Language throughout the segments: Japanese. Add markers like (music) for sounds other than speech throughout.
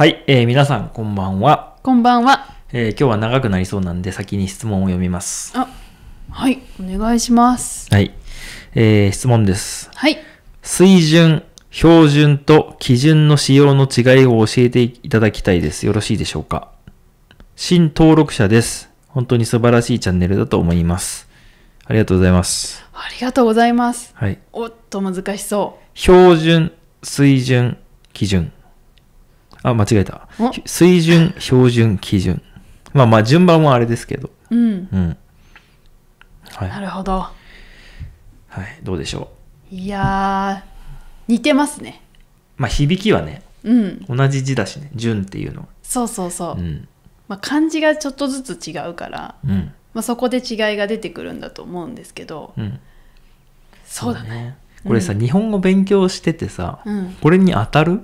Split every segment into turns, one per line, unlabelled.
はい、えー、皆さんこんばんは。
こんばんは。
えー、今日は長くなりそうなんで先に質問を読みます。
あ、はい、お願いします。
はい、えー、質問です。はい。水準、標準と基準の使用の違いを教えていただきたいです。よろしいでしょうか。新登録者です。本当に素晴らしいチャンネルだと思います。ありがとうございます。
ありがとうございます。はい。おっと難しそう。
標準、水準、基準。あ、間違えた。水準、標準、基準。まあまあ、順番もあれですけど。うん。うん。はい。なるほど。はい、どうでしょ
う。いや似てますね。
まあ、響きはね、うん、同じ字だしね、順っていうのは。
そうそうそう。うん、まあ、漢字がちょっとずつ違うから、うん、まあ、そこで違いが出てくるんだと思うんですけど、うん、そうだね。
これさ、日本語勉強しててさ、これに当たる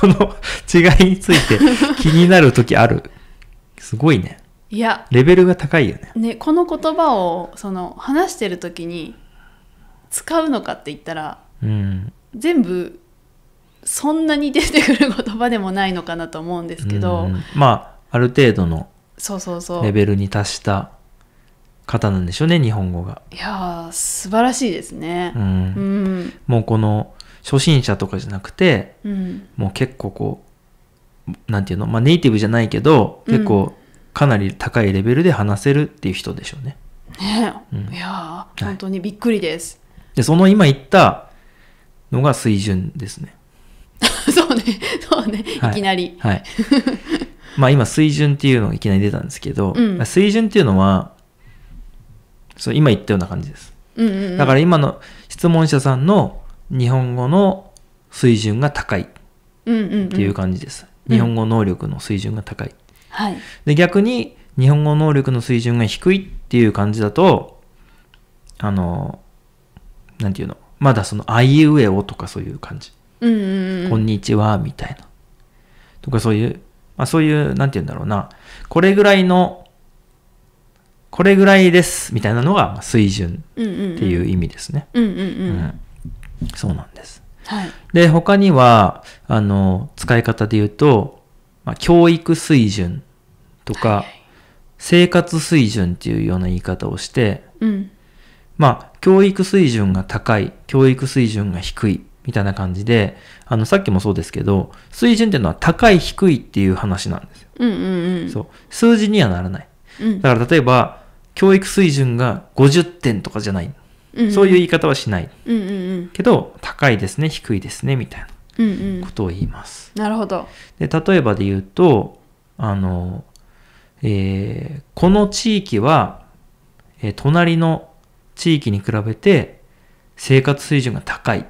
この違いについて気になる時ある。すごいね。いや、レベルが高いよね。
ね、この言葉を、その、話してる時に、使うのかって言ったら、うん、全部、そんなに出てくる言葉でもないのかなと思うんですけど。
まあ、ある程度の、
そうそうそう。レベ
ルに達した方なんでしょうね、日本語が。
いやー、素晴らしいですね。うん。う
ん、もうこの、初心者とかじゃなくて、うん、もう結構こう、なんていうの、まあ、ネイティブじゃないけど、結構かなり高いレベルで話せるっていう人でしょうね。
ね、うん、いや、はい、本当にびっくりです。
で、その今言ったのが水準ですね。(laughs) そ
うね、そうね、はい、いきなり。はい。
(laughs) まあ今、水準っていうのがいきなり出たんですけど、うん、水準っていうのは、そう今言ったような感じです。うんうんうん、だから今の質問者さんの日本語の水準が高いっ
ていう
感じです。日本語能力の水準が高い。で逆に日本語能力の水準が低いっていう感じだとあの何て言うのまだその「あいうえお」とかそういう感じ「こんにちは」みたいなとかそういう、まあ、そういう何て言うんだろうなこれぐらいのこれぐらいですみたいなのが水準っていう意味ですね。
うんうんうん、うん
そうなんです。はい、で他にはあの使い方で言うと、まあ、教育水準とか、はい、生活水準っていうような言い方をして、うん、まあ教育水準が高い教育水準が低いみたいな感じであのさっきもそうですけど水準っていうのは高い低いっていう話なんですよ。
うんうんうん、そ
う数字にはならない。だから例えば教育水準が50点とかじゃない。そういう言い方はしない、けど高いですね低いですねみたいなことを言います、うんうん、なるほどで例えばで言うとあの、えー、この地域は、えー、隣の地域に比べて生活水準が高い、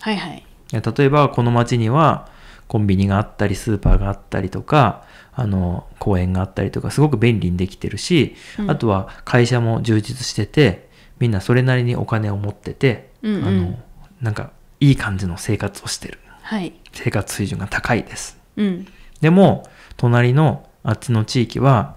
はいはい、例えばこの町にはコンビニがあったりスーパーがあったりとかあの公園があったりとかすごく便利にできてるし、うん、あとは会社も充実しててみんなそれなりにお金を持ってて、うんうん、あのなんかいい感じの生活をしてる、はい、生活水準が高いです、うん、でも隣のあっちの地域は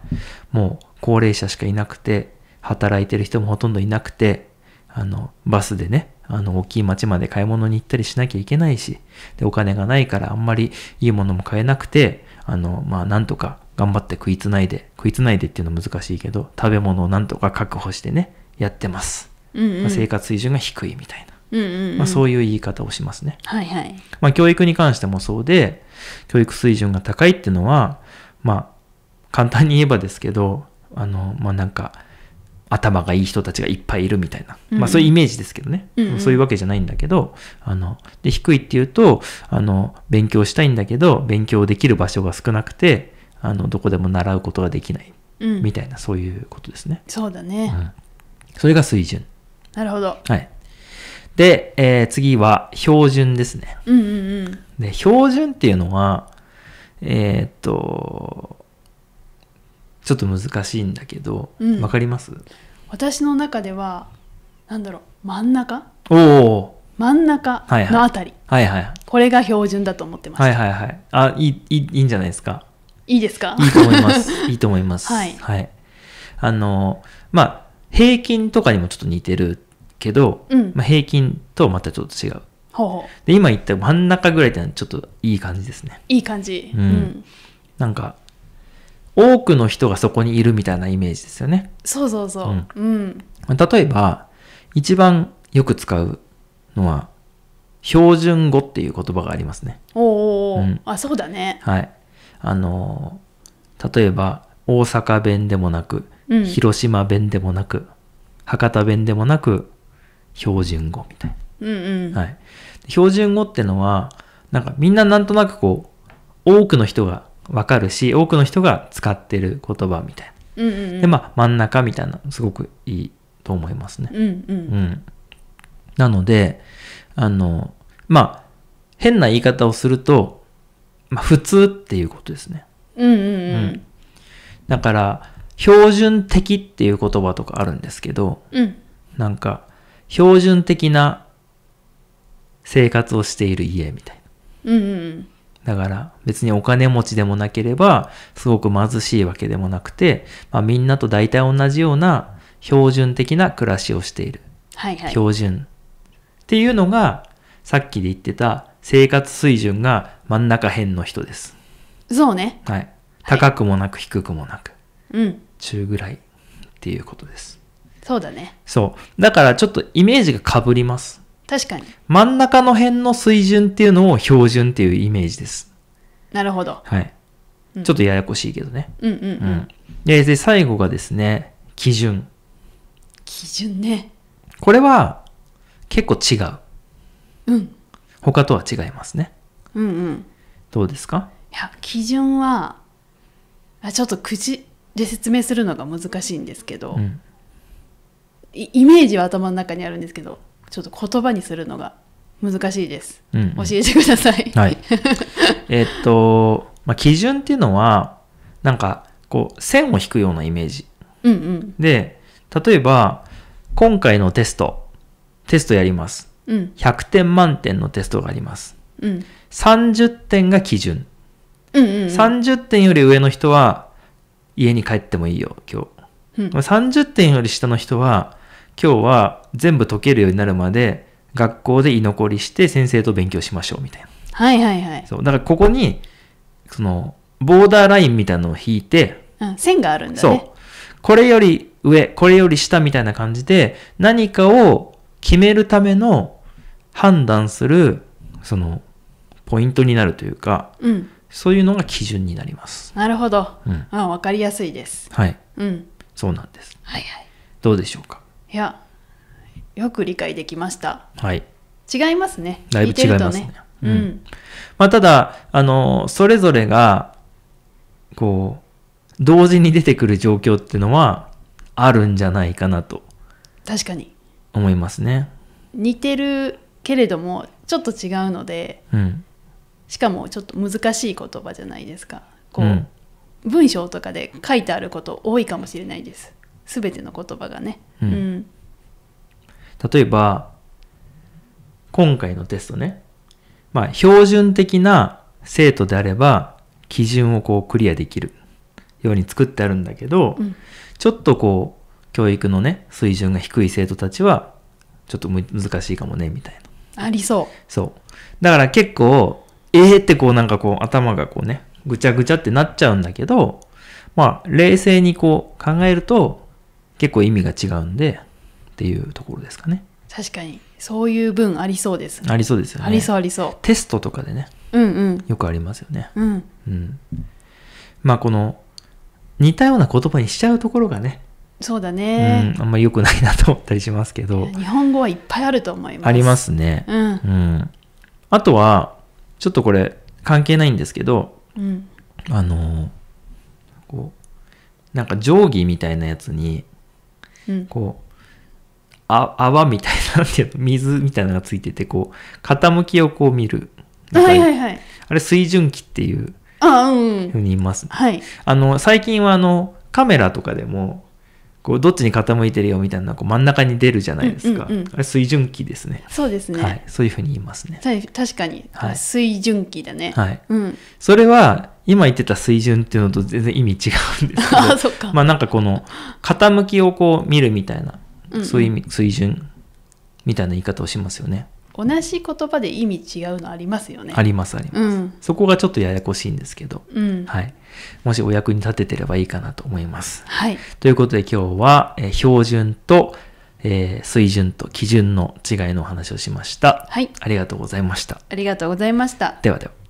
もう高齢者しかいなくて働いてる人もほとんどいなくてあのバスでねあの大きい町まで買い物に行ったりしなきゃいけないしでお金がないからあんまりいいものも買えなくてあのまあなんとか頑張って食いつないで食いつないでっていうのは難しいけど食べ物をなんとか確保してねやってます、うんうん、まあ、生活水準が低いみたい
な、うんうんうん、まあ、そう
いう言い方をしますね、はいはいまあ、教育に関してもそうで教育水準が高いっていうのはまあ簡単に言えばですけどあのまあなんか頭がいい人たちがいっぱいいるみたいな、まあそういうイメージですけどね、うんうん、そういうわけじゃないんだけどあので低いっていうとあの勉強したいんだけど勉強できる場所が少なくてあのどこでも習うことができないみたいな、うん、そういうことですね。
そうだね、うん
それが水準。なるほど。はい。で、えー、次は標準ですね。うんうんうん。で、標準っていうのは、えー、っと、ちょっと難しいんだけど、わ、うん、かります
私の中では、なんだろう、真ん中
おお。
真ん中のあたり、はいはい。これが標準だと思ってまし
た。はいはいはい。あ、いい、いいんじゃないですか。いいですかいいと思います。(laughs) いいと思います。はい。はい。あの、まあ、平均とかにもちょっと似てるけど、うん、まあ、平均とまたちょっと違うほうほうで今言った真ん中ぐらいってのはちょっといい感じですね
いい感じ、うんうん、
なんか多くの人がそこにいるみたいなイメージですよね
そうそうそう、うん
例えば一番よく使うのは標準語っていう言葉がありますね
おお、うん、あそうだね
はいあの例えば大阪弁でもなくうん、広島弁でもなく博多弁でもなく標準語みたいな、うんうんはい、標準語ってのはなんかみんななんとなくこう多くの人がわかるし多くの人が使ってる言葉みたいな。うんうんうん、でまあ真ん中みたいなすごくいいと思いますね。うんうん、うん、なのであのまあ変な言い方をすると、まあ、普通っていうことですね。
うん、うんう
ん、だから標準的っていう言葉とかあるんですけど、うん、なんか標準的な生活をしている家みたい
な、うんうん、
だから別にお金持ちでもなければすごく貧しいわけでもなくて、まあ、みんなと大体同じような標準的な暮らしをしている、はいはい、標準っていうのがさっきで言ってた生活水準が真ん中辺の人ですそうねはい高くもなく低くもなく、はい、うん中ぐらいっていうことです。そうだね。そう。だからちょっとイメージがかぶります。確かに。真ん中の辺の水準っていうのを標準っていうイメージです。なるほど。はい。うん、ちょっとややこしいけどね。
うんうん、うん、うん。
で、で最後がですね、基準。
基準ね。
これは結構違う。うん。他とは違いますね。うんうん。どうですか
いや、基準は、あちょっとくじ、で説明するのが難しいんですけど、うん、イメージは頭の中にあるんですけどちょっと言葉にするのが難しいです、うんうん、教えてください、はい、
(laughs) えっと、まあ、基準っていうのはなんかこう線を引くようなイメージ、うんうん、で例えば今回のテストテストやります、うん、100点満点のテストがあります、うん、30点が基準、
うんうんうん、30
点より上の人は家に帰ってもいいよ、今日。うん、30点より下の人は、今日は全部解けるようになるまで、学校で居残りして先生と勉強しましょう、みたいな。
はいはいはい。そ
う。だからここに、その、ボーダーラインみたいなのを引いて、
うん、線があるんだね。そ
う。これより上、これより下みたいな感じで、何かを決めるための判断する、その、ポイントになるというか、うん、そういうのが基準になります。な
るほど。うん、わかりやすいです。はい。うん。
そうなんです。はいはい。どうでしょうか。
いや、よく理解できました。はい。違いますね。だいぶ違いますね。うん。
まあ、ただ、あの、それぞれが、こう、同時に出てくる状況っていうのは、あるんじゃないかなと。確かに。思いますね。
似てるけれども、ちょっと違うので、うん、しかもちょっと難しい言葉じゃないですかこう、うん、文章とかで書いてあること多いかもしれないです全ての言葉がね、うん、うん、
例えば今回のテストねまあ標準的な生徒であれば基準をこうクリアできるように作ってあるんだけど、うん、ちょっとこう教育のね水準が低い生徒たちはちょっと難しいかもねみたい
なありそう
そうだから結構ええー、ってこうなんかこう頭がこうね、ぐちゃぐちゃってなっちゃうんだけど、まあ冷静にこう考えると結構意味が違うんでっていうところですかね。
確かにそういう分ありそうです、ね、ありそうですよね。ありそうありそう。
テストとかでね、うんうん、よくありますよね。うん、うん、まあこの似たような言葉にしちゃうところがね、
そうだね、
うん、あんま良くないなと思ったりしますけど
日本語はいっぱいあると思いますあります
ね、うん、うん、あとはちょっとこれ関係ないんですけど、うん、あのこうなんか定規みたいなやつに、うん、こうあ泡みたいな (laughs) 水みたいなのがついててこう傾きをこう見る、
はいはいはい、
あれ水準器っていう
ふうに言います、ね、あ、うんはい、
あの最近はあのカメラとかでもこうどっちに傾いてるよみたいなこう真ん中に出るじゃないですか、うんうんうん、あれ水準期ですね
そうですね、はい、
そういうふうに言いますね
確かに、はい、水準期だねはい、うん、
それは今言ってた水準っていうのと全然意味違うんですけど (laughs) あそっかまあなんかこの傾きをこう見るみたいな、そういう意味水準みたいな言い方をしますよね
同じ言葉で意味違うのありますよね。あ
りますあります、うん、そこがちょっとややこしいんですけど、うん、はい、もしお役に立ててればいいかなと思います。はい、ということで今日は、えー、標準と、えー、水準と基準の違いのお話をしました。はい、ありがとうございました。
ありがとうございました。
ではでは。